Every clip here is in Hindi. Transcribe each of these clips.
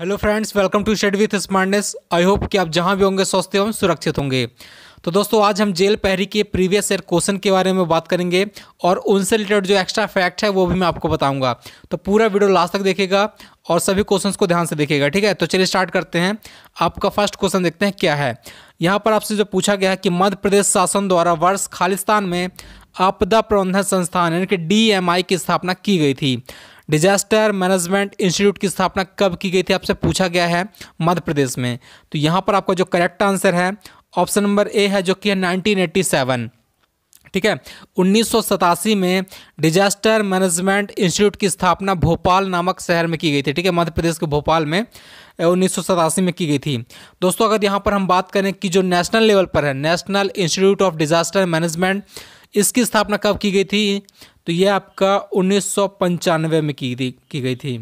hello friends welcome to shed with smartness I hope कि आप जहां भी होंगे स्वस्थ एवं सुरक्षित होंगे तो दोस्तों आज हम जेल पहरी के प्रीवियस ईयर क्वेश्चन के बारे में बात करेंगे और उनसे रिलेटेड जो एक्स्ट्रा फैक्ट है वो भी मैं आपको बताऊंगा तो पूरा वीडियो लास्ट तक देखेगा और सभी क्वेश्चंस को ध्यान से देखेगा ठीक है तो चलिए स्टार्ट करते हैं आपका फर्स्ट क्वेश्चन देखते हैं क्या है यहाँ पर आपसे जो पूछा गया है कि मध्य प्रदेश शासन द्वारा वर्ष खालिस्तान में आपदा प्रबंधन संस्थान यानी कि डी की स्थापना की गई थी डिजास्टर मैनेजमेंट इंस्टीट्यूट की स्थापना कब की गई थी आपसे पूछा गया है मध्य प्रदेश में तो यहाँ पर आपका जो करेक्ट आंसर है ऑप्शन नंबर ए है जो कि है सेवन ठीक है उन्नीस में डिजास्टर मैनेजमेंट इंस्टीट्यूट की स्थापना भोपाल नामक शहर में की गई थी ठीक है मध्य प्रदेश के भोपाल में उन्नीस में की गई थी दोस्तों अगर यहाँ पर हम बात करें कि जो नेशनल लेवल पर है national institute of disaster management इसकी स्थापना कब की गई थी तो ये आपका उन्नीस में की थी की गई थी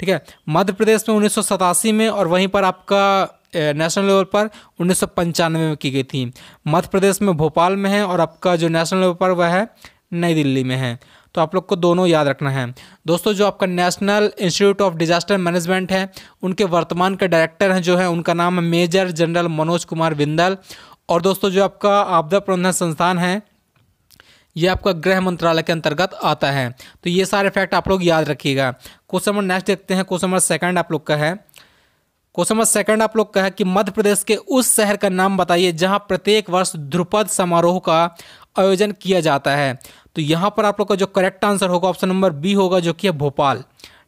ठीक है मध्य प्रदेश में उन्नीस में और वहीं पर आपका नेशनल लेवल पर उन्नीस में की गई थी मध्य प्रदेश में भोपाल में है और आपका जो नेशनल लेवल पर वह है नई दिल्ली में है तो आप लोग को दोनों याद रखना है दोस्तों जो आपका national institute of disaster management है उनके वर्तमान के डायरेक्टर हैं जो है उनका नाम है मेजर जनरल मनोज कुमार बिंदल और दोस्तों जो आपका आपदा प्रबंधन संस्थान है ये आपका गृह मंत्रालय के अंतर्गत आता है तो ये सारे फैक्ट आप लोग याद रखिएगा क्वेश्चन नंबर नेक्स्ट देखते हैं क्वेश्चन नंबर सेकंड आप लोग का है क्वेश्चन नंबर सेकंड आप लोग का है कि मध्य प्रदेश के उस शहर का नाम बताइए जहां प्रत्येक वर्ष ध्रुपद समारोह का आयोजन किया जाता है तो यहाँ पर आप लोग का जो करेक्ट आंसर होगा ऑप्शन नंबर बी होगा जो कि है भोपाल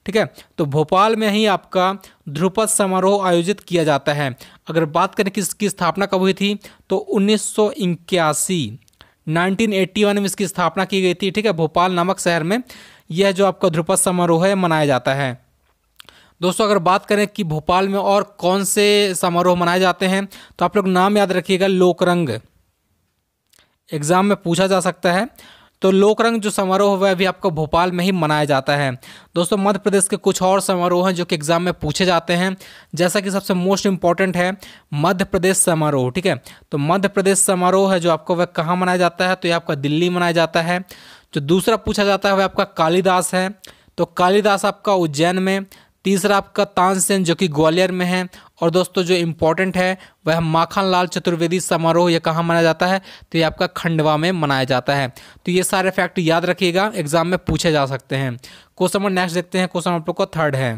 ठीक है तो भोपाल में ही आपका ध्रुपद समारोह आयोजित किया जाता है अगर बात करें कि इसकी स्थापना कब हुई थी तो उन्नीस 1981 में इसकी स्थापना की गई थी ठीक है भोपाल नामक शहर में यह जो आपका ध्रुपद समारोह है मनाया जाता है दोस्तों अगर बात करें कि भोपाल में और कौन से समारोह मनाए जाते हैं तो आप लोग नाम याद रखिएगा लोकरंग एग्ज़ाम में पूछा जा सकता है तो लोक रंग जो समारोह है वह भी आपको भोपाल में ही मनाया जाता है दोस्तों मध्य प्रदेश के कुछ और समारोह हैं जो कि एग्जाम में पूछे जाते हैं जैसा कि सबसे मोस्ट इंपॉर्टेंट है मध्य प्रदेश समारोह ठीक है तो मध्य प्रदेश समारोह है जो आपको वह कहाँ मनाया जाता है तो ये आपका दिल्ली मनाया जाता है जो दूसरा पूछा जाता है वह आपका कालिदास है तो कालिदास आपका उज्जैन में तीसरा आपका तानसेन जो कि ग्वालियर में है और दोस्तों जो इम्पोर्टेंट है वह माखन लाल चतुर्वेदी समारोह यह कहाँ मनाया जाता है तो ये आपका खंडवा में मनाया जाता है तो ये सारे फैक्ट याद रखिएगा एग्जाम में पूछे जा सकते हैं क्वेश्चन नंबर नेक्स्ट देखते हैं क्वेश्चन आप लोग का थर्ड है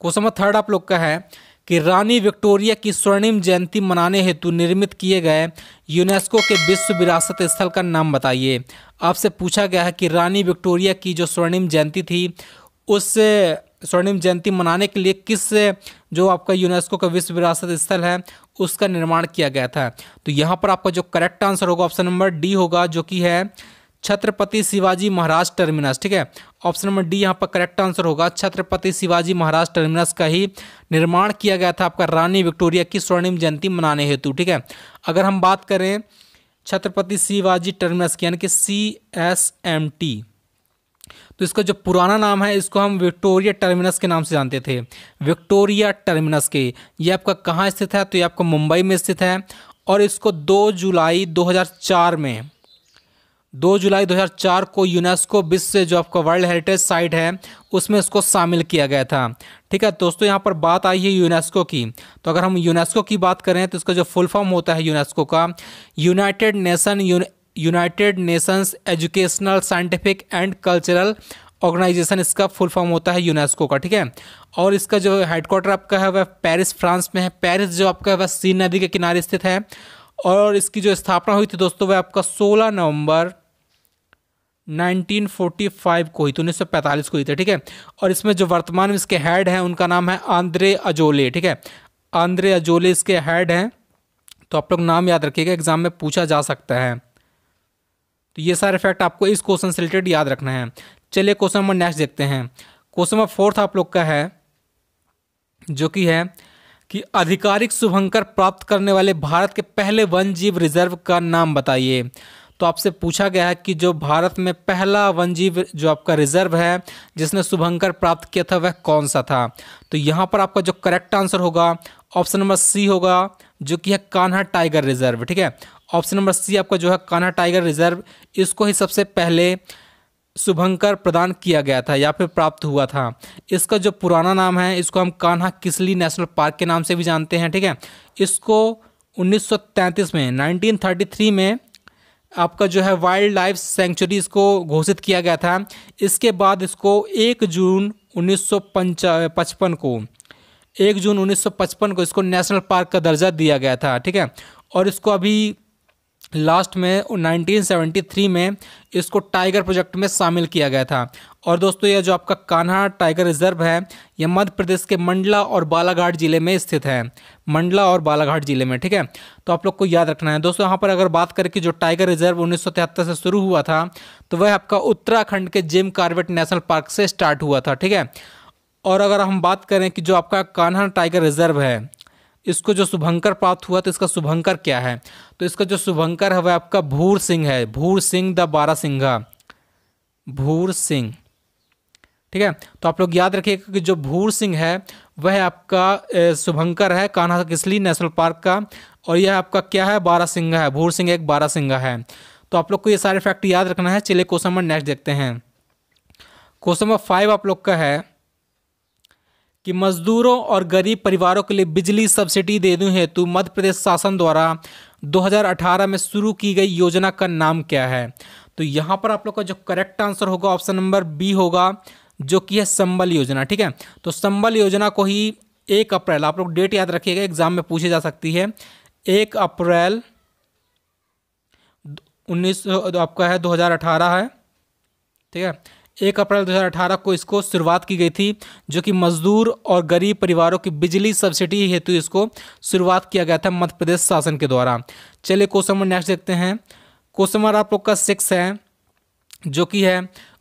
क्वेश्चन नंबर थर्ड आप लोग का है कि रानी विक्टोरिया की स्वर्णिम जयंती मनाने हेतु निर्मित किए गए यूनेस्को के विश्व विरासत स्थल का नाम बताइए आपसे पूछा गया है कि रानी विक्टोरिया की जो स्वर्णिम जयंती थी उस स्वर्णिम जयंती मनाने के लिए किस जो आपका यूनेस्को का विश्व विरासत स्थल है उसका निर्माण किया गया था तो यहाँ पर आपका जो करेक्ट आंसर होगा ऑप्शन नंबर डी होगा जो कि है छत्रपति शिवाजी महाराज टर्मिनस ठीक है ऑप्शन नंबर डी यहाँ पर करेक्ट आंसर होगा छत्रपति शिवाजी महाराज टर्मिनस का ही निर्माण किया गया था आपका रानी विक्टोरिया की स्वर्णिम जयंती मनाने हेतु ठीक है अगर हम बात करें छत्रपति शिवाजी टर्मिनस की यानी कि सी एस एम टी तो इसका जो पुराना नाम है इसको हम विक्टोरिया टर्मिनस के नाम से जानते थे विक्टोरिया टर्मिनस के ये आपका कहाँ स्थित है तो ये आपका मुंबई में स्थित है और इसको 2 जुलाई 2004 में 2 जुलाई 2004 को यूनेस्को विश्व जो आपका वर्ल्ड हेरिटेज साइट है उसमें इसको शामिल किया गया था ठीक है दोस्तों यहाँ पर बात आई है यूनेस्को की तो अगर हम यूनेस्को की बात करें तो इसका जो फुल फॉर्म होता है यूनेस्को का united nation united nations educational scientific and cultural organization इसका फुल फॉर्म होता है यूनेस्को का ठीक है और इसका जो हेडक्वार्टर आपका है वह पेरिस फ्रांस में है पेरिस जो आपका है वह सीन नदी के किनारे स्थित है और इसकी जो स्थापना हुई थी दोस्तों वह आपका 16 नवंबर 1945 को हुई थी उन्नीस को हुई थी ठीक है और इसमें जो वर्तमान में इसके हेड हैं उनका नाम है आंद्रे अजोले ठीक है आंद्रे अजोले इसके हेड हैं तो आप लोग नाम याद रखिएगा एग्जाम में पूछा जा सकता है तो ये सारे फैक्ट आपको इस क्वेश्चन से रिलेटेड याद रखना है चलिए क्वेश्चन नंबर नेक्स्ट देखते हैं क्वेश्चन नंबर फोर्थ आप लोग का है जो कि है कि आधिकारिक शुभंकर प्राप्त करने वाले भारत के पहले वन जीव रिजर्व का नाम बताइए तो आपसे पूछा गया है कि जो भारत में पहला वन जीव जो आपका रिजर्व है जिसने शुभंकर प्राप्त किया था वह कौन सा था तो यहाँ पर आपका जो करेक्ट आंसर होगा ऑप्शन नंबर सी होगा जो कि है कान्हा टाइगर रिजर्व ठीक है ऑप्शन नंबर सी आपका जो है कान्हा टाइगर रिजर्व इसको ही सबसे पहले शुभंकर प्रदान किया गया था या फिर प्राप्त हुआ था इसका जो पुराना नाम है इसको हम कान्हा किसली नेशनल पार्क के नाम से भी जानते हैं ठीक है इसको 1933 में 1933 में आपका जो है वाइल्ड लाइफ सेंचुरी इसको घोषित किया गया था इसके बाद इसको एक जून उन्नीस को एक जून 1955 को इसको नेशनल पार्क का दर्जा दिया गया था ठीक है और इसको अभी लास्ट में 1973 में इसको टाइगर प्रोजेक्ट में शामिल किया गया था और दोस्तों यह जो आपका कान्हा टाइगर रिजर्व है यह मध्य प्रदेश के मंडला और बालाघाट जिले में स्थित है मंडला और बालाघाट जिले में ठीक है तो आप लोग को याद रखना है दोस्तों यहाँ पर अगर बात करें कि जो टाइगर रिजर्व उन्नीस से शुरू हुआ था तो वह आपका उत्तराखंड के जिम कार्बेट नेशनल पार्क से स्टार्ट हुआ था ठीक है और अगर हम बात करें कि जो आपका कान्हा टाइगर रिजर्व है इसको जो शुभंकर प्राप्त हुआ तो इसका शुभंकर क्या है तो इसका जो शुभंकर है वह आपका भूर सिंह है भूर सिंह द बारा सिंघा भूर सिंह ठीक है तो आप लोग याद रखिएगा कि जो भूर सिंह है वह आपका शुभंकर है कान्हा किसली नेशनल पार्क का और यह आपका क्या है बारा सिंघा है भूर सिंह एक बारा सिंघा है तो आप लोग को ये सारे फैक्ट याद रखना है चलिए क्वेश्चन नंबर नेक्स्ट देखते हैं क्वेश्चन नंबर फाइव आप लोग का है कि मजदूरों और गरीब परिवारों के लिए बिजली सब्सिडी देने हेतु मध्य प्रदेश शासन द्वारा 2018 में शुरू की गई योजना का नाम क्या है तो यहाँ पर आप लोग का जो करेक्ट आंसर होगा ऑप्शन नंबर बी होगा जो कि है संबल योजना ठीक है तो संबल योजना को ही एक अप्रैल आप लोग डेट याद रखिएगा एग्जाम में पूछी जा सकती है एक अप्रैल उन्नीस आपका है 2018 है ठीक है एक अप्रैल 2018 को इसको शुरुआत की गई थी जो कि मजदूर और गरीब परिवारों की बिजली सब्सिडी हेतु इसको शुरुआत किया गया था मध्य प्रदेश शासन के द्वारा चलिए क्वेश्चन नंबर नेक्स्ट देखते हैं क्वेश्चन नंबर आप लोग का सिक्स है जो कि है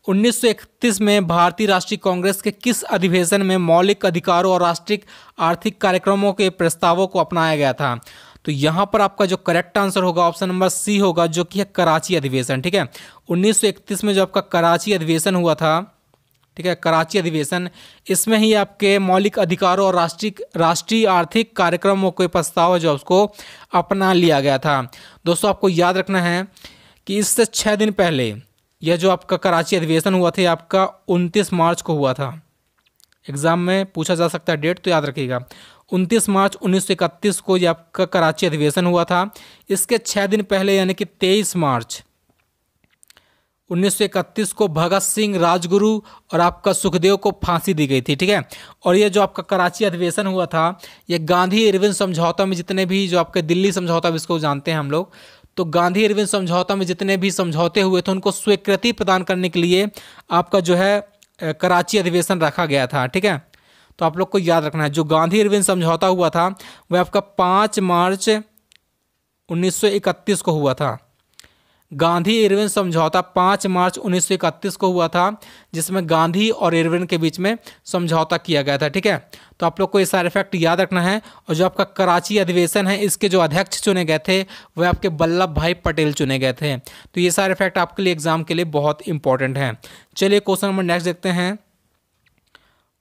1931 में भारतीय राष्ट्रीय कांग्रेस के किस अधिवेशन में मौलिक अधिकारों और राष्ट्रीय आर्थिक कार्यक्रमों के प्रस्तावों को अपनाया गया था तो यहाँ पर आपका जो करेक्ट आंसर होगा ऑप्शन नंबर सी होगा जो कि है कराची अधिवेशन ठीक है 1931 में जो आपका कराची अधिवेशन हुआ था ठीक है कराची अधिवेशन इसमें ही आपके मौलिक अधिकारों और राष्ट्रीय राष्ट्रीय आर्थिक कार्यक्रमों के प्रस्ताव है जो उसको अपना लिया गया था दोस्तों आपको याद रखना है कि इससे छः दिन पहले यह जो आपका कराची अधिवेशन हुआ था आपका उनतीस मार्च को हुआ था एग्ज़ाम में पूछा जा सकता है डेट तो याद रखिएगा उनतीस मार्च उन्नीस को यह आपका कराची अधिवेशन हुआ था इसके छः दिन पहले यानी कि तेईस मार्च 1931 को भगत सिंह राजगुरु और आपका सुखदेव को फांसी दी गई थी ठीक है और ये जो आपका कराची अधिवेशन हुआ था ये गांधी इरविन समझौता में जितने भी जो आपके दिल्ली समझौता इसको जानते हैं हम लोग तो गांधी इरविन समझौता में जितने भी समझौते हुए थे उनको स्वीकृति प्रदान करने के लिए आपका जो है कराची अधिवेशन रखा गया था ठीक है तो आप लोग को याद रखना है जो गांधी इरविन समझौता हुआ था वह आपका पाँच मार्च 1931 को हुआ था गांधी इरविन समझौता पाँच मार्च 1931 को हुआ था जिसमें गांधी और इरविन के बीच में समझौता किया गया था ठीक है तो आप लोग को ये सारे फैक्ट याद रखना है और जो आपका कराची अधिवेशन है इसके जो अध्यक्ष चुने गए थे वह आपके वल्लभ भाई पटेल चुने गए थे तो ये सारे फैक्ट आपके लिए एग्जाम के लिए बहुत इंपॉर्टेंट हैं चलिए क्वेश्चन नंबर नेक्स्ट देखते हैं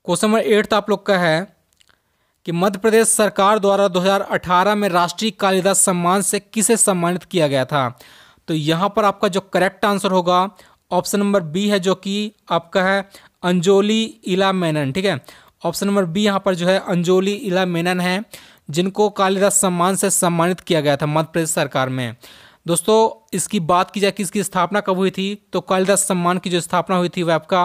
क्वेश्चन नंबर एट्थ तो आप लोग का है कि मध्य प्रदेश सरकार द्वारा 2018 में राष्ट्रीय कालिदास सम्मान से किसे सम्मानित किया गया था तो यहाँ पर आपका जो करेक्ट आंसर होगा ऑप्शन नंबर बी है जो कि आपका है अंजोली इला मेनन ठीक है ऑप्शन नंबर बी यहाँ पर जो है अंजोली इला मेनन है जिनको कालिदास सम्मान से सम्मानित किया गया था मध्य प्रदेश सरकार में दोस्तों इसकी बात की जाए कि इसकी स्थापना कब हुई थी तो कालिदास सम्मान की जो स्थापना हुई थी वह आपका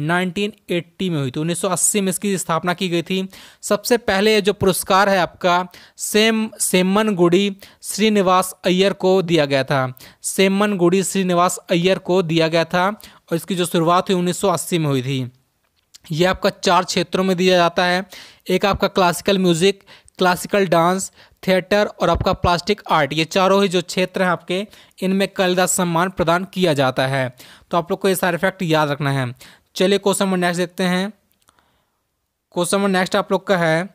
1980 में हुई थी 1980 में इसकी स्थापना की गई थी सबसे पहले जो पुरस्कार है आपका सेम सेमन गुड़ी श्रीनिवास अय्यर को दिया गया था सेमन गुड़ी श्रीनिवास अय्यर को दिया गया था और इसकी जो शुरुआत हुई उन्नीस में हुई थी यह आपका चार क्षेत्रों में दिया जाता है एक आपका classical music classical dance theatre और आपका प्लास्टिक आर्ट ये चारों ही जो क्षेत्र हैं आपके इनमें कलदा सम्मान प्रदान किया जाता है तो आप लोग को ये सारे फैक्ट याद रखना है चलिए क्वेश्चन नंबर नेक्स्ट देखते हैं क्वेश्चन नंबर नेक्स्ट आप लोग का है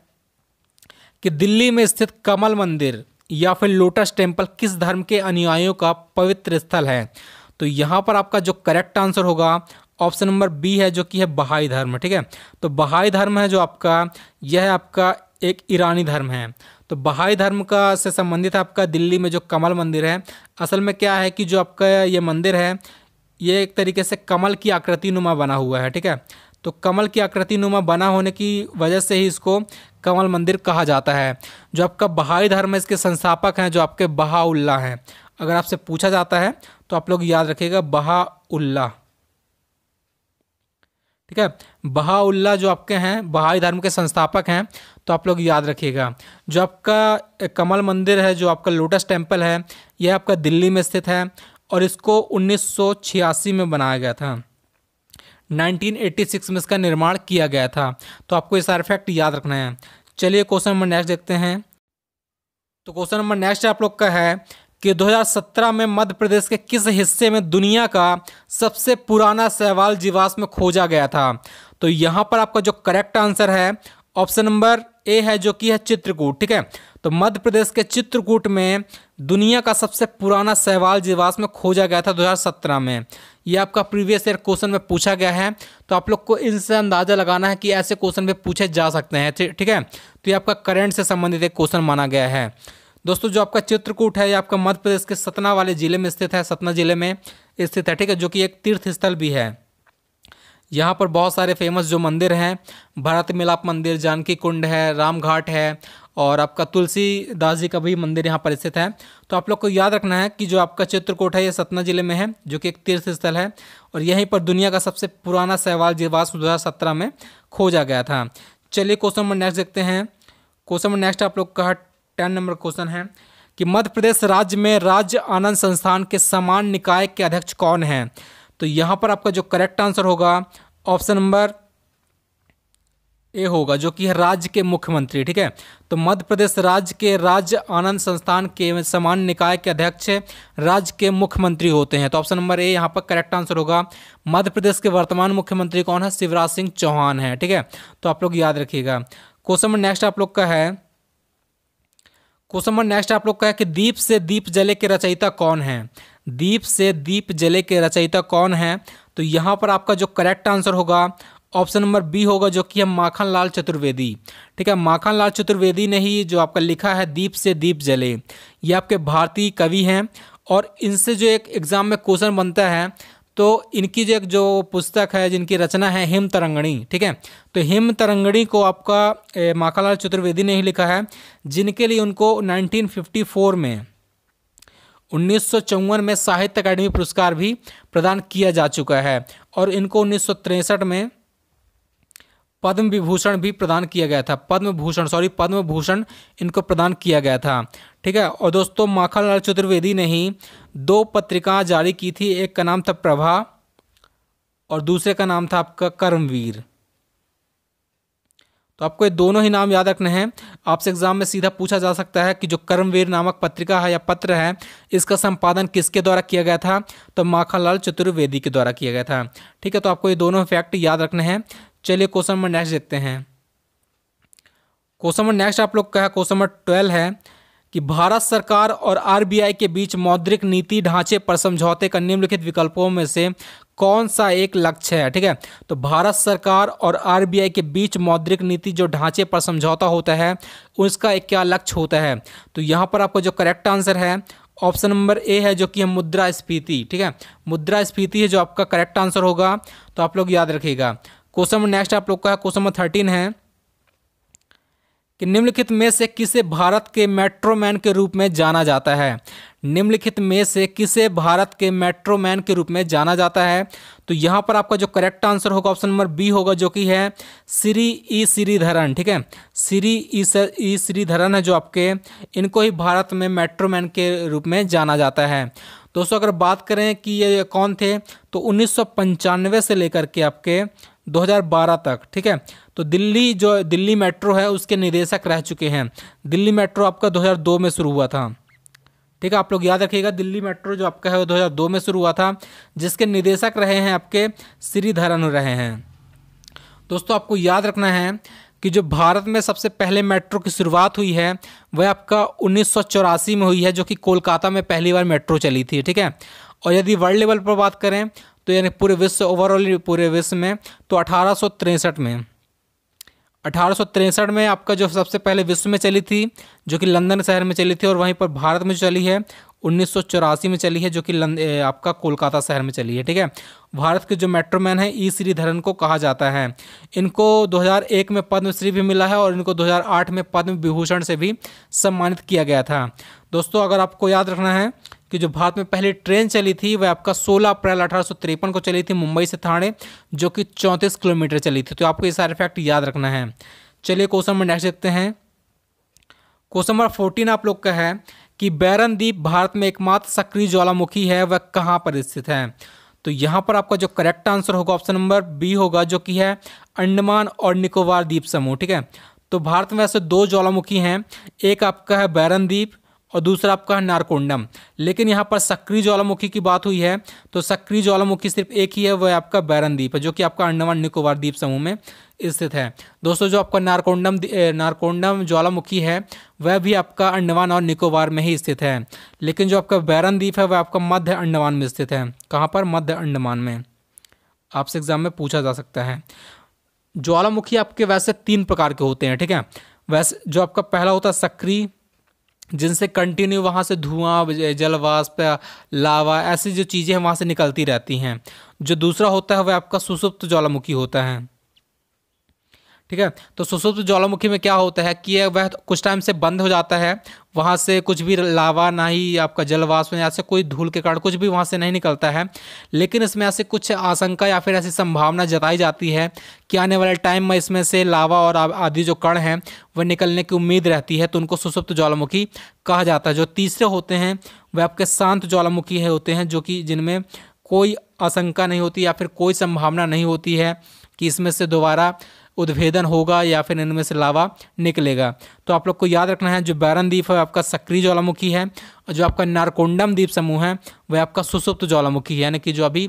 कि दिल्ली में स्थित कमल मंदिर या फिर लोटस टेम्पल किस धर्म के अनुयायियों का पवित्र स्थल है तो यहाँ पर आपका जो करेक्ट आंसर होगा ऑप्शन नंबर बी है जो कि है बहाई धर्म ठीक है तो बहाई धर्म है जो आपका यह आपका एक ईरानी धर्म है तो बहाई धर्म का से संबंधित आपका दिल्ली में जो कमल मंदिर है असल में क्या है कि जो आपका ये मंदिर है ये एक तरीके से कमल की आकृति नुमा बना हुआ है ठीक है तो कमल की आकृति नुमा बना होने की वजह से ही इसको कमल मंदिर कहा जाता है जो आपका बहाई धर्म इसके संस्थापक हैं जो आपके बहाउल्ला हैं अगर आपसे पूछा जाता है तो आप लोग याद रखिएगा बहाउल्ला ठीक है बहाउल्ला जो आपके हैं बहाई धर्म के संस्थापक हैं तो आप लोग याद रखिएगा जो आपका कमल मंदिर है जो आपका लोटस टेम्पल है यह आपका दिल्ली में स्थित है और इसको उन्नीस में बनाया गया था 1986 में इसका निर्माण किया गया था तो आपको ये सारे फैक्ट याद रखना है चलिए क्वेश्चन नंबर नेक्स्ट देखते हैं तो क्वेश्चन नंबर नेक्स्ट आप लोग का है कि 2017 में मध्य प्रदेश के किस हिस्से में दुनिया का सबसे पुराना सहवाल जीवाश्म खोजा गया था तो यहाँ पर आपका जो करेक्ट आंसर है ऑप्शन नंबर ए है जो कि है चित्रकूट ठीक है तो मध्य प्रदेश के चित्रकूट में दुनिया का सबसे पुराना सहवाल जीवाश्म खोजा गया था 2017 में ये आपका प्रीवियस ईयर क्वेश्चन में पूछा गया है तो आप लोग को इनसे अंदाज़ा लगाना है कि ऐसे क्वेश्चन में पूछे जा सकते हैं ठीक है तो ये आपका करंट से संबंधित एक क्वेश्चन माना गया है दोस्तों जो आपका चित्रकूट है ये आपका मध्य प्रदेश के सतना वाले जिले में स्थित है सतना जिले में स्थित है ठीक है जो कि एक तीर्थ स्थल भी है यहाँ पर बहुत सारे फेमस जो मंदिर हैं भारत मिलाप मंदिर जानकी कुंड है राम घाट है और आपका तुलसी दास जी का भी मंदिर यहाँ पर स्थित है तो आप लोग को याद रखना है कि जो आपका चित्रकूट है ये सतना जिले में है जो कि एक तीर्थ स्थल है और यहीं पर दुनिया का सबसे पुराना सहवाल जीवास दो हज़ार सत्रह में खोजा गया था चलिए क्वेश्चन नंबर नेक्स्ट देखते हैं क्वेश्चन नंबर नेक्स्ट आप लोग का टेन नंबर क्वेश्चन है कि मध्य प्रदेश राज्य में राज्य आनंद संस्थान के समान निकाय के अध्यक्ष कौन हैं तो यहाँ पर आपका जो करेक्ट आंसर होगा ऑप्शन नंबर ए होगा जो कि है राज्य के मुख्यमंत्री ठीक है तो मध्य प्रदेश राज्य के राज्य आनंद संस्थान के समान निकाय के अध्यक्ष राज्य के मुख्यमंत्री होते हैं तो ऑप्शन नंबर ए यहाँ पर करेक्ट आंसर होगा मध्य प्रदेश के वर्तमान मुख्यमंत्री कौन है शिवराज सिंह चौहान है ठीक है तो आप लोग याद रखिएगा क्वेश्चन नंबर नेक्स्ट आप लोग का है क्वेश्चन नंबर नेक्स्ट आप लोग का है कि दीप से दीप जले के रचयिता कौन है दीप से दीप जले के रचयिता कौन है तो यहाँ पर आपका जो करेक्ट आंसर होगा ऑप्शन नंबर बी होगा जो कि है माखन लाल चतुर्वेदी ठीक है माखन लाल चतुर्वेदी ने ही जो आपका लिखा है दीप से दीप जले ये आपके भारतीय कवि हैं और इनसे जो एक एग्ज़ाम में क्वेश्चन बनता है तो इनकी जो एक जो पुस्तक है जिनकी रचना है हिम तरंगणी ठीक है तो हिम तरंगणी को आपका माखालाल चतुर्वेदी ने ही लिखा है जिनके लिए उनको 1954 में उन्नीस में साहित्य अकादमी पुरस्कार भी प्रदान किया जा चुका है और इनको उन्नीस में पद्म विभूषण भी प्रदान किया गया था पद्म भूषण सॉरी पद्म भूषण इनको प्रदान किया गया था ठीक है और दोस्तों माखनलाल चतुर्वेदी ने ही दो पत्रिकाएं जारी की थी एक का नाम था प्रभा और दूसरे का नाम था आपका कर्मवीर तो आपको ये दोनों ही नाम याद रखने हैं आपसे एग्जाम में सीधा पूछा जा सकता है कि जो कर्मवीर नामक पत्रिका है या पत्र है इसका संपादन किसके द्वारा किया गया था तो माखनलाल चतुर्वेदी के द्वारा किया गया था ठीक है तो आपको ये दोनों फैक्ट याद रखने हैं चलिए क्वेश्चन नंबर नेक्स्ट देखते हैं क्वेश्चन नंबर नेक्स्ट आप लोग का है क्वेश्चन नंबर ट्वेल्व है कि भारत सरकार और आरबीआई के बीच मौद्रिक नीति ढांचे पर समझौते का निम्नलिखित विकल्पों में से कौन सा एक लक्ष्य है ठीक है तो भारत सरकार और आरबीआई के बीच मौद्रिक नीति जो ढांचे पर समझौता होता है उसका एक क्या लक्ष्य होता है तो यहाँ पर आपका जो करेक्ट आंसर है ऑप्शन नंबर ए है जो कि है मुद्रा स्फीति ठीक है मुद्रा स्फीति है जो आपका करेक्ट आंसर होगा तो आप लोग याद रखिएगा क्वेश्चन नंबर नेक्स्ट आप लोग का क्वेश्चन नंबर थर्टीन है कि निम्नलिखित में से किसे भारत के मेट्रोमैन के रूप में जाना जाता है निम्नलिखित में से किसे भारत के मेट्रोमैन के रूप में जाना जाता है तो यहाँ पर आपका जो करेक्ट आंसर होगा ऑप्शन नंबर बी होगा जो कि है श्री ई श्रीधरन ठीक है श्री ई श्रीधरन है जो आपके इनको ही भारत में मेट्रोमैन के रूप में जाना जाता है दोस्तों अगर बात करें कि ये कौन थे तो उन्नीस से लेकर के आपके 2012 तक ठीक है तो दिल्ली जो दिल्ली मेट्रो है उसके निदेशक रह चुके हैं दिल्ली मेट्रो आपका 2002 में शुरू हुआ था ठीक है आप लोग याद रखिएगा दिल्ली मेट्रो जो आपका है वो 2002 में शुरू हुआ था जिसके निदेशक रहे हैं आपके श्रीधरन रहे हैं दोस्तों आपको याद रखना है कि जो भारत में सबसे पहले मेट्रो की शुरुआत हुई है वह आपका उन्नीस में हुई है जो कि कोलकाता में पहली बार मेट्रो चली थी ठीक है और यदि वर्ल्ड लेवल पर बात करें तो यानी पूरे विश्व ओवरऑल पूरे विश्व में तो अठारह में अठारह में आपका जो सबसे पहले विश्व में चली थी जो कि लंदन शहर में चली थी और वहीं पर भारत में जो चली है उन्नीस में चली है जो कि आपका कोलकाता शहर में चली है ठीक है भारत के जो मेट्रोमैन है ई श्रीधरन को कहा जाता है इनको 2001 में पद्मश्री भी मिला है और इनको 2008 में पद्म विभूषण से भी सम्मानित किया गया था दोस्तों अगर आपको याद रखना है कि जो भारत में पहली ट्रेन चली थी वह आपका 16 अप्रैल अठारह को चली थी मुंबई से थाने जो कि 34 किलोमीटर चली थी तो आपको ये सारे फैक्ट याद रखना है चलिए क्वेश्चन नंबर नेक्स्ट देखते हैं क्वेश्चन नंबर फोर्टीन आप लोग का है कि बैरन द्वीप भारत में एकमात्र सक्रिय ज्वालामुखी है वह कहाँ पर स्थित है तो यहाँ पर आपका जो करेक्ट आंसर होगा ऑप्शन नंबर बी होगा जो कि है अंडमान और निकोबार द्वीप समूह ठीक है तो भारत में ऐसे दो ज्वालामुखी हैं एक आपका है बैरन द्वीप और दूसरा आपका है नारकोंडम लेकिन यहाँ पर सक्रिय ज्वालामुखी की बात हुई है तो सक्रिय ज्वालामुखी सिर्फ एक ही है वह आपका बैरन द्वीप है जो कि आपका अंडमान निकोबार द्वीप समूह में स्थित है दोस्तों जो आपका नारकोंडम नारकोंडम ज्वालामुखी है वह भी आपका अंडमान और निकोबार में ही स्थित है लेकिन जो आपका बैरन द्वीप है वह आपका मध्य अंडमान में स्थित है कहाँ पर मध्य अंडमान में आपसे एग्जाम में पूछा जा सकता है ज्वालामुखी आपके वैसे तीन प्रकार के होते हैं ठीक है वैसे जो आपका पहला होता है सक्रिय जिनसे कंटिन्यू वहाँ से धुआं जलवाष्प लावा ऐसी जो चीज़ें हैं वहाँ से निकलती रहती हैं जो दूसरा होता है वह आपका सुसुप्त ज्वालामुखी होता है ठीक है तो सुसुप्त ज्वालामुखी में क्या होता है कि वह कुछ टाइम से बंद हो जाता है वहाँ से कुछ भी लावा ना ही आपका जलवाष्प या से कोई धूल के कारण कुछ भी वहाँ से नहीं निकलता है लेकिन इसमें ऐसे कुछ आशंका या फिर ऐसी संभावना जताई जाती है कि आने वाले टाइम में इसमें से लावा और आदि जो कण हैं वह निकलने की उम्मीद रहती है तो उनको सुसुप्त ज्वालामुखी कहा जाता है जो तीसरे होते हैं वह आपके शांत ज्वालामुखी है होते हैं जो कि जिनमें कोई आशंका नहीं होती या फिर कोई संभावना नहीं होती है कि इसमें से दोबारा उद्भेदन होगा या फिर इनमें से लावा निकलेगा तो आप लोग को याद रखना है जो बैरन द्वीप है आपका सक्रिय ज्वालामुखी है और जो आपका नारकोंडम द्वीप समूह है वह आपका सुसुप्त ज्वालामुखी है यानी कि जो अभी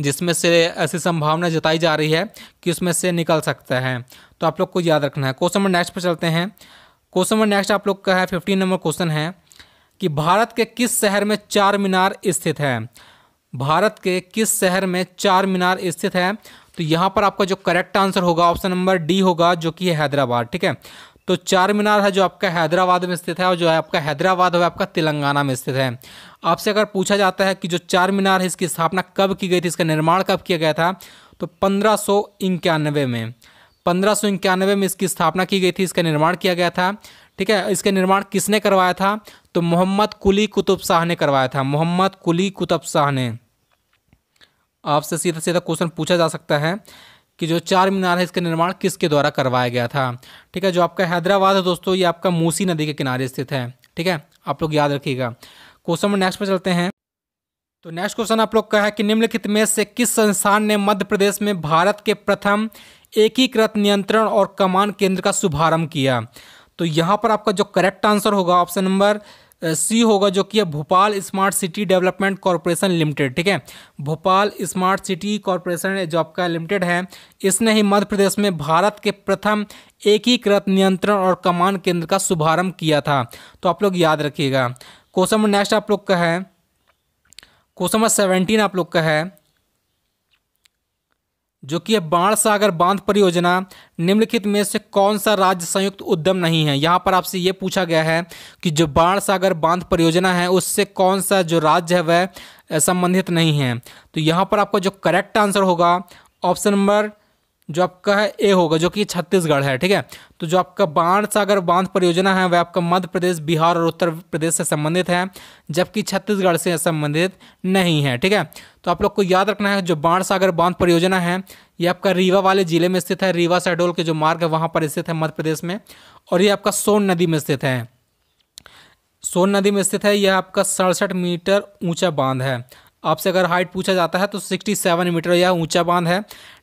जिसमें से ऐसी संभावना जताई जा रही है कि उसमें से निकल सकता है तो आप लोग को याद रखना है क्वेश्चन नंबर नेक्स्ट पर चलते हैं क्वेश्चन नंबर नेक्स्ट आप लोग का है फिफ्टीन नंबर क्वेश्चन है कि भारत के किस शहर में चार मीनार स्थित है भारत के किस शहर में चार मीनार स्थित है तो यहाँ पर आपका जो करेक्ट आंसर होगा ऑप्शन नंबर डी होगा जो कि है हैदराबाद ठीक है तो चार मीनार है जो आपका हैदराबाद में स्थित है और जो है आपका हैदराबाद है आपका तेलंगाना में स्थित है आपसे अगर पूछा जाता है कि जो चार मीनार है इसकी स्थापना कब की गई थी इसका निर्माण कब किया गया था तो पंद्रह में पंद्रह में इसकी स्थापना की गई थी इसका निर्माण किया गया था ठीक है इसका निर्माण किसने करवाया था तो मोहम्मद कुली कुतुब शाह ने करवाया था मोहम्मद कुली कुतुब शाह ने आपसे सीधा सीधा क्वेश्चन पूछा जा सकता है कि जो चार मीनार है इसका निर्माण किसके द्वारा करवाया गया था ठीक है जो आपका हैदराबाद है दोस्तों ये आपका मूसी नदी के किनारे स्थित है ठीक है आप लोग याद रखिएगा क्वेश्चन में नेक्स्ट पर चलते हैं तो नेक्स्ट क्वेश्चन आप लोग का है कि निम्नलिखित में से किस संस्थान ने मध्य प्रदेश में भारत के प्रथम एकीकृत नियंत्रण और कमान केंद्र का शुभारंभ किया तो यहाँ पर आपका जो करेक्ट आंसर होगा ऑप्शन नंबर सी होगा जो कि है Bhopal smart city development corporation limited ठीक है भोपाल स्मार्ट सिटी कॉरपोरेशन जो आपका लिमिटेड है इसने ही मध्य प्रदेश में भारत के प्रथम एकीकृत नियंत्रण और कमान केंद्र का शुभारंभ किया था तो आप लोग याद रखिएगा क्वेश्चन नंबर नेक्स्ट आप लोग का है क्वेश्चन नंबर सेवेंटीन आप लोग का है जो कि बाण सागर बांध परियोजना निम्नलिखित में से कौन सा राज्य संयुक्त उद्यम नहीं है यहाँ पर आपसे ये पूछा गया है कि जो बाण सागर बांध परियोजना है उससे कौन सा जो राज्य है वह संबंधित नहीं है तो यहाँ पर आपका जो करेक्ट आंसर होगा ऑप्शन नंबर जो आपका है ए होगा जो कि छत्तीसगढ़ है ठीक है तो जो आपका बाण सागर बांध परियोजना है वह आपका मध्य प्रदेश बिहार और उत्तर प्रदेश से संबंधित है जबकि छत्तीसगढ़ से संबंधित नहीं है ठीक है तो आप लोग को याद रखना है जो बाण सागर बांध परियोजना है ये आपका रीवा वाले जिले में स्थित है रीवा शहडोल के जो मार्ग है वहाँ पर स्थित है मध्य प्रदेश में और ये आपका सोन नदी में स्थित है सोन नदी में स्थित है यह आपका सड़सठ मीटर ऊँचा बांध है आपसे अगर हाइट पूछा जाता है तो 67 मीटर यह ऊंचा बांध है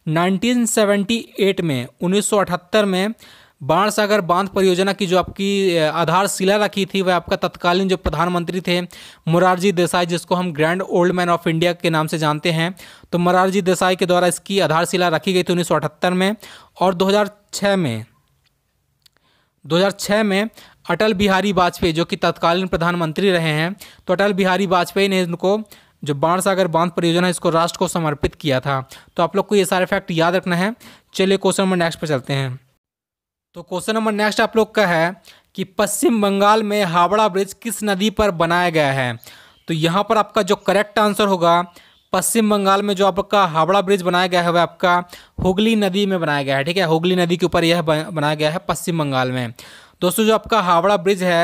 1978 में 1978 में बाण सागर बांध परियोजना की जो आपकी आधारशिला रखी थी वह आपका तत्कालीन जो प्रधानमंत्री थे मुरारजी देसाई जिसको हम grand old man of India के नाम से जानते हैं तो मुरारजी देसाई के द्वारा इसकी आधारशिला रखी गई थी उन्नीस में और दो में 2006 में अटल बिहारी वाजपेयी जो कि तत्कालीन प्रधानमंत्री रहे हैं तो अटल बिहारी वाजपेयी ने इनको जो बाण सागर बांध परियोजना इसको राष्ट्र को समर्पित किया था तो आप लोग को ये सारे फैक्ट याद रखना है चलिए क्वेश्चन नंबर नेक्स्ट पर चलते हैं तो क्वेश्चन नंबर नेक्स्ट आप लोग का है कि पश्चिम बंगाल में हावड़ा ब्रिज किस नदी पर बनाया गया है तो यहाँ पर आपका जो करेक्ट आंसर होगा पश्चिम बंगाल में जो आपका हावड़ा ब्रिज बनाया गया है वह आपका हुगली नदी में बनाया गया है ठीक है हुगली नदी के ऊपर यह बनाया गया है पश्चिम बंगाल में दोस्तों जो आपका हावड़ा ब्रिज है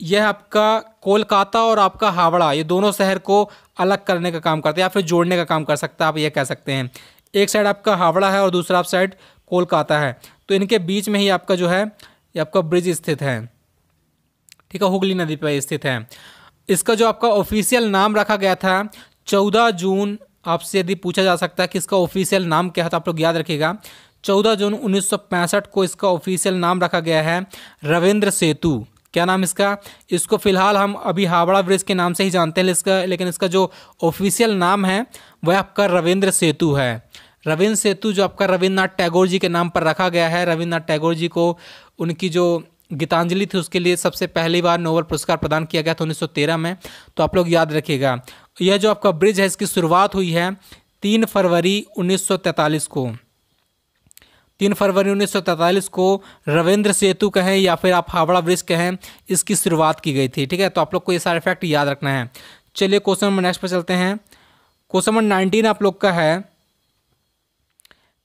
यह आपका कोलकाता और आपका हावड़ा ये दोनों शहर को अलग करने का काम करता है या फिर जोड़ने का काम कर सकता है आप ये कह सकते हैं एक साइड आपका हावड़ा है और दूसरा आप साइड कोलकाता है तो इनके बीच में ही आपका जो है ये आपका ब्रिज स्थित है ठीक है हुगली नदी पर स्थित है इसका जो आपका ऑफिशियल नाम रखा गया था चौदह जून आपसे यदि पूछा जा सकता है कि इसका ऑफिशियल नाम क्या है तो आप लोग याद रखिएगा चौदह जून उन्नीस को इसका ऑफिशियल नाम रखा गया है रविंद्र सेतु क्या नाम इसका इसको फिलहाल हम अभी हावड़ा ब्रिज के नाम से ही जानते हैं इसका लेकिन इसका जो ऑफिशियल नाम है वह आपका रविंद्र सेतु है रविंद्र सेतु जो आपका रविन्द्रनाथ टैगोर जी के नाम पर रखा गया है रविन्द्रनाथ टैगोर जी को उनकी जो गीतांजलि थी उसके लिए सबसे पहली बार नोबल पुरस्कार प्रदान किया गया था उन्नीस में तो आप लोग याद रखिएगा यह जो आपका ब्रिज है इसकी शुरुआत हुई है तीन फरवरी उन्नीस को तीन फरवरी उन्नीस को रविंद्र सेतु कहें या फिर आप हावड़ा ब्रिज कहें इसकी शुरुआत की गई थी ठीक है तो आप लोग को ये सारे फैक्ट याद रखना है चलिए क्वेश्चन नंबर नेक्स्ट पर चलते हैं क्वेश्चन नंबर नाइनटीन आप लोग का है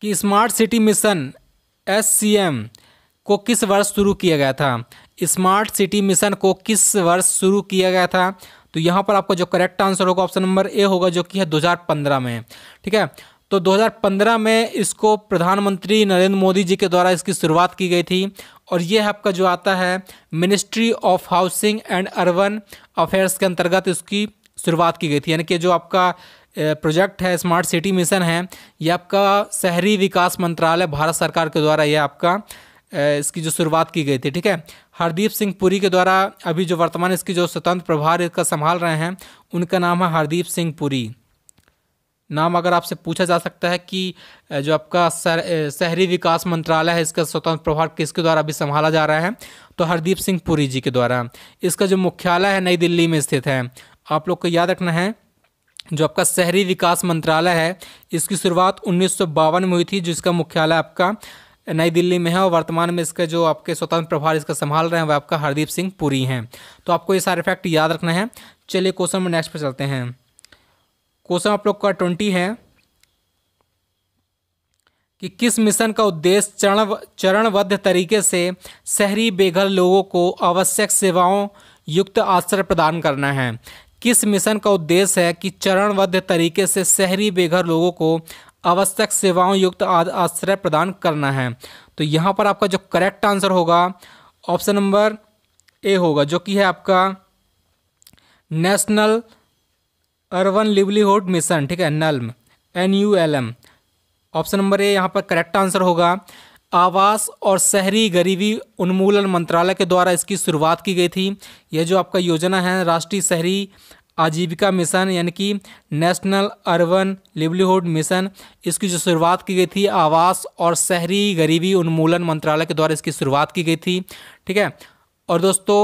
कि स्मार्ट सिटी मिशन एस को किस वर्ष शुरू किया गया था स्मार्ट सिटी मिशन को किस वर्ष शुरू किया गया था तो यहाँ पर आपका जो करेक्ट आंसर होगा ऑप्शन नंबर ए होगा जो कि है 2015 में ठीक है तो 2015 में इसको प्रधानमंत्री नरेंद्र मोदी जी के द्वारा इसकी शुरुआत की गई थी और ये आपका जो आता है ministry of housing and urban affairs के अंतर्गत इसकी शुरुआत की गई थी यानी कि जो आपका प्रोजेक्ट है स्मार्ट सिटी मिशन है ये आपका शहरी विकास मंत्रालय भारत सरकार के द्वारा यह आपका इसकी जो शुरुआत की गई थी ठीक है हरदीप सिंह पुरी के द्वारा अभी जो वर्तमान इसकी जो स्वतंत्र प्रभार इसका संभाल रहे हैं उनका नाम है हरदीप सिंह पुरी नाम अगर आपसे पूछा जा सकता है कि जो आपका शहरी विकास मंत्रालय है इसका स्वतंत्र प्रभार किसके द्वारा अभी संभाला जा रहा है तो हरदीप सिंह पुरी जी के द्वारा इसका जो मुख्यालय है नई दिल्ली में स्थित है आप लोग को याद रखना है जो आपका शहरी विकास मंत्रालय है इसकी शुरुआत उन्नीस में हुई थी जिसका मुख्यालय आपका नई दिल्ली में है और वर्तमान में इसका जो आपके स्वतंत्र प्रभार इसका संभाल रहे हैं वह आपका हरदीप सिंह पुरी हैं तो आपको ये सारे फैक्ट याद रखना है चलिए क्वेश्चन में नेक्स्ट पर चलते हैं क्वेश्चन आप लोग का ट्वेंटी है कि किस मिशन का उद्देश्य चरण चरणबद्ध तरीके से शहरी बेघर लोगों को आवश्यक सेवाओं युक्त आश्रय प्रदान करना है किस मिशन का उद्देश्य है कि चरणबद्ध तरीके से शहरी बेघर लोगों को आवश्यक सेवाओं युक्त आश्रय प्रदान करना है तो यहाँ पर आपका जो करेक्ट आंसर होगा ऑप्शन नंबर ए होगा जो कि है आपका नेशनल अर्बन लिवलीहुड मिशन ठीक है NULM N U L M option number A यहाँ पर करेक्ट आंसर होगा आवास और शहरी गरीबी उन्मूलन मंत्रालय के द्वारा इसकी शुरुआत की गई थी यह जो आपका योजना है राष्ट्रीय शहरी आजीविका मिशन यानी कि नेशनल अर्बन लिवलीहुड मिशन इसकी जो शुरुआत की गई थी आवास और शहरी गरीबी उन्मूलन मंत्रालय के द्वारा इसकी शुरुआत की गई थी ठीक है और दोस्तों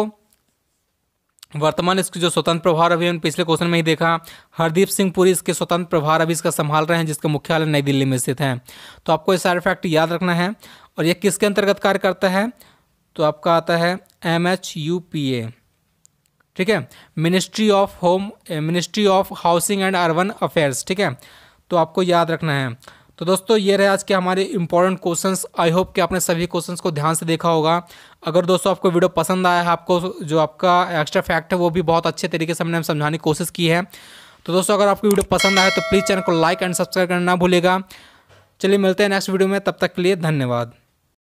वर्तमान इसके जो स्वतंत्र प्रभार अभी हमने पिछले क्वेश्चन में ही देखा हरदीप सिंह पुरी इसके स्वतंत्र प्रभार अभी इसका संभाल रहे हैं जिसके मुख्यालय नई दिल्ली में स्थित हैं तो आपको ये सारे फैक्ट याद रखना है और ये किसके अंतर्गत कार्य करता है तो आपका आता है M H U P A ठीक है ministry of home ministry of housing and urban affairs ठीक है तो आपको याद रखना है तो दोस्तों ये रहे आज के हमारे इंपॉर्टेंट क्वेश्चंस आई होप कि आपने सभी क्वेश्चंस को ध्यान से देखा होगा अगर दोस्तों आपको वीडियो पसंद आया है आपको जो आपका एक्स्ट्रा फैक्ट है वो भी बहुत अच्छे तरीके से हमने समझाने की कोशिश की है तो दोस्तों अगर आपको वीडियो पसंद आए तो प्लीज़ चैनल को लाइक एंड सब्सक्राइब करना ना भूलेगा चलिए मिलते हैं नेक्स्ट वीडियो में तब तक के लिए धन्यवाद